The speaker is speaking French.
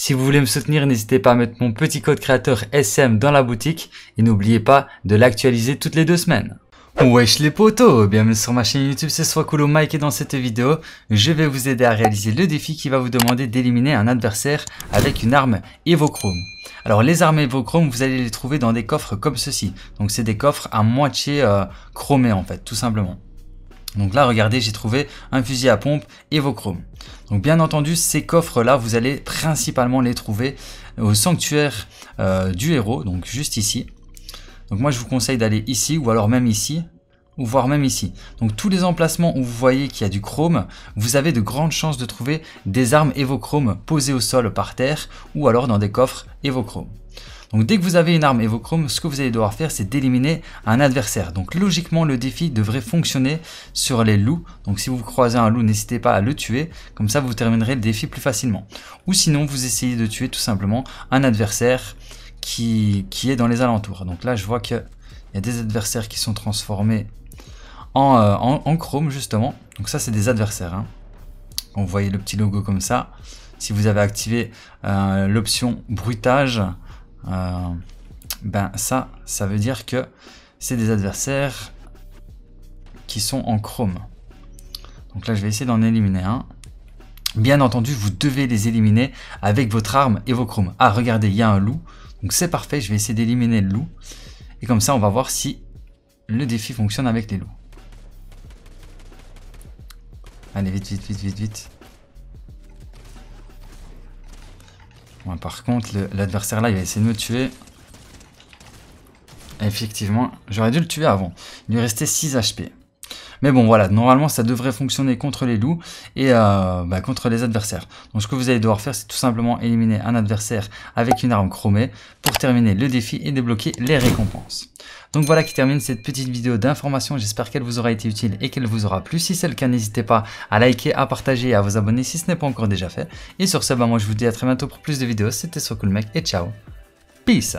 Si vous voulez me soutenir, n'hésitez pas à mettre mon petit code créateur SM dans la boutique et n'oubliez pas de l'actualiser toutes les deux semaines. Wesh les potos Bienvenue sur ma chaîne YouTube, c'est Swakulo Mike et dans cette vidéo, je vais vous aider à réaliser le défi qui va vous demander d'éliminer un adversaire avec une arme Evochrome. Alors les armes Evochrome, vous allez les trouver dans des coffres comme ceci. Donc c'est des coffres à moitié euh, chromés en fait, tout simplement. Donc là, regardez, j'ai trouvé un fusil à pompe évochrome. Donc bien entendu, ces coffres-là, vous allez principalement les trouver au sanctuaire euh, du héros, donc juste ici. Donc moi, je vous conseille d'aller ici ou alors même ici ou voire même ici. Donc tous les emplacements où vous voyez qu'il y a du chrome, vous avez de grandes chances de trouver des armes évochrome posées au sol par terre ou alors dans des coffres évochrome. Donc dès que vous avez une arme et vos chromes, ce que vous allez devoir faire, c'est d'éliminer un adversaire. Donc logiquement, le défi devrait fonctionner sur les loups. Donc si vous croisez un loup, n'hésitez pas à le tuer. Comme ça, vous terminerez le défi plus facilement. Ou sinon, vous essayez de tuer tout simplement un adversaire qui, est dans les alentours. Donc là, je vois qu'il y a des adversaires qui sont transformés en, euh, chrome, justement. Donc ça, c'est des adversaires. Hein. Vous voyez le petit logo comme ça. Si vous avez activé euh, l'option bruitage, euh, ben ça, ça veut dire que c'est des adversaires qui sont en chrome. Donc là, je vais essayer d'en éliminer un. Bien entendu, vous devez les éliminer avec votre arme et vos chromes. Ah, regardez, il y a un loup. Donc c'est parfait, je vais essayer d'éliminer le loup. Et comme ça, on va voir si le défi fonctionne avec les loups. Allez, vite, vite, vite, vite, vite. par contre, l'adversaire là, il va essayer de me tuer. Effectivement, j'aurais dû le tuer avant. Il lui restait 6 HP. Mais bon, voilà, normalement, ça devrait fonctionner contre les loups et euh, bah, contre les adversaires. Donc, ce que vous allez devoir faire, c'est tout simplement éliminer un adversaire avec une arme chromée pour terminer le défi et débloquer les récompenses. Donc voilà qui termine cette petite vidéo d'information, j'espère qu'elle vous aura été utile et qu'elle vous aura plu. Si c'est le cas, n'hésitez pas à liker, à partager et à vous abonner si ce n'est pas encore déjà fait. Et sur ce, bah, moi je vous dis à très bientôt pour plus de vidéos, c'était SoCoolMec et ciao, peace